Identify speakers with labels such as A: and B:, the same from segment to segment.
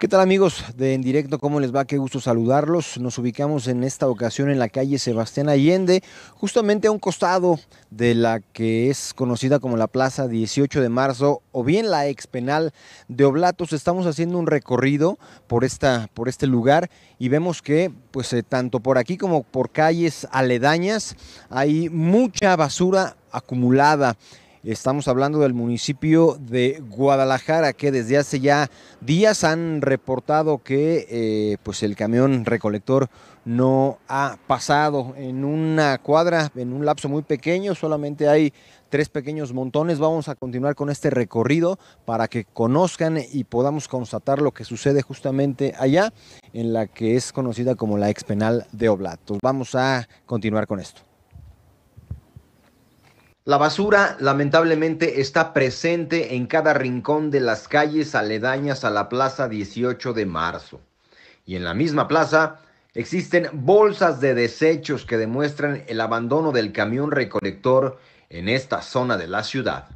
A: ¿Qué tal amigos de En Directo? ¿Cómo les va? Qué gusto saludarlos. Nos ubicamos en esta ocasión en la calle Sebastián Allende, justamente a un costado de la que es conocida como la Plaza 18 de Marzo o bien la ex penal de Oblatos. Estamos haciendo un recorrido por, esta, por este lugar y vemos que pues eh, tanto por aquí como por calles aledañas hay mucha basura acumulada. Estamos hablando del municipio de Guadalajara, que desde hace ya días han reportado que eh, pues el camión recolector no ha pasado en una cuadra, en un lapso muy pequeño, solamente hay tres pequeños montones. Vamos a continuar con este recorrido para que conozcan y podamos constatar lo que sucede justamente allá, en la que es conocida como la ex penal de Oblatos. Vamos a continuar con esto. La basura lamentablemente está presente en cada rincón de las calles aledañas a la Plaza 18 de Marzo. Y en la misma plaza existen bolsas de desechos que demuestran el abandono del camión recolector en esta zona de la ciudad.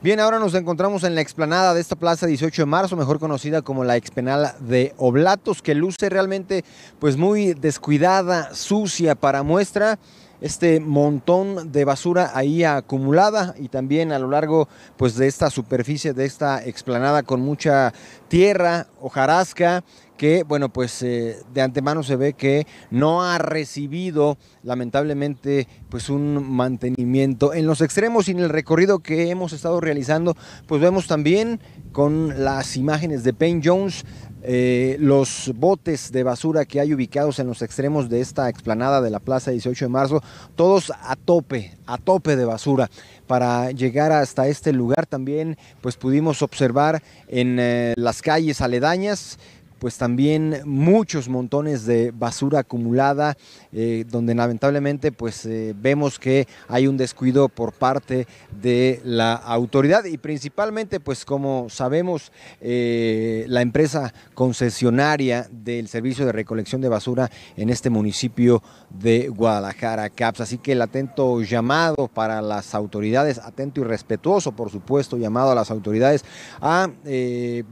A: Bien, ahora nos encontramos en la explanada de esta plaza 18 de marzo, mejor conocida como la expenal de Oblatos, que luce realmente pues muy descuidada, sucia para muestra este montón de basura ahí acumulada y también a lo largo pues, de esta superficie, de esta explanada con mucha tierra, hojarasca, que, bueno, pues eh, de antemano se ve que no ha recibido, lamentablemente, pues un mantenimiento. En los extremos y en el recorrido que hemos estado realizando, pues vemos también con las imágenes de Payne Jones eh, los botes de basura que hay ubicados en los extremos de esta explanada de la Plaza 18 de Marzo, todos a tope, a tope de basura. Para llegar hasta este lugar también, pues pudimos observar en eh, las calles aledañas, pues también muchos montones de basura acumulada, eh, donde lamentablemente pues eh, vemos que hay un descuido por parte de la autoridad y principalmente pues como sabemos eh, la empresa concesionaria del servicio de recolección de basura en este municipio de Guadalajara, CAPS. Así que el atento llamado para las autoridades, atento y respetuoso por supuesto llamado a las autoridades a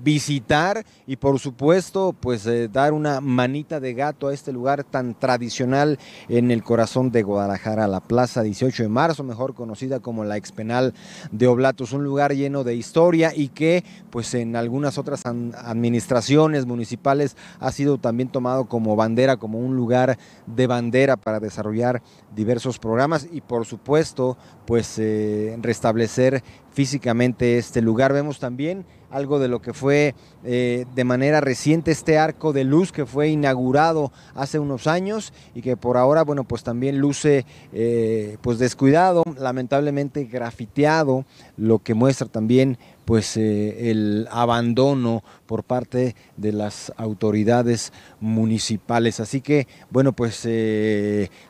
A: visitar y por supuesto pues eh, dar una manita de gato a este lugar tan tradicional en el corazón de Guadalajara, la Plaza 18 de Marzo, mejor conocida como la Expenal de Oblatos, un lugar lleno de historia y que pues en algunas otras administraciones municipales ha sido también tomado como bandera, como un lugar de bandera para desarrollar diversos programas y por supuesto pues eh, restablecer físicamente este lugar. Vemos también algo de lo que fue eh, de manera reciente este arco de luz que fue inaugurado hace unos años y que por ahora, bueno, pues también luce eh, pues descuidado, lamentablemente grafiteado, lo que muestra también pues eh, el abandono por parte de las autoridades municipales. Así que, bueno, pues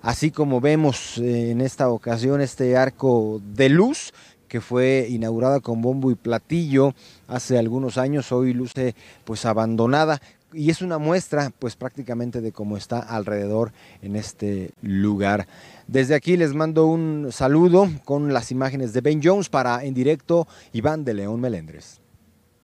A: así como vemos en esta ocasión este arco de luz, que fue inaugurada con bombo y platillo hace algunos años, hoy luce pues abandonada y es una muestra pues prácticamente de cómo está alrededor en este lugar. Desde aquí les mando un saludo con las imágenes de Ben Jones para en directo Iván de León Melendres.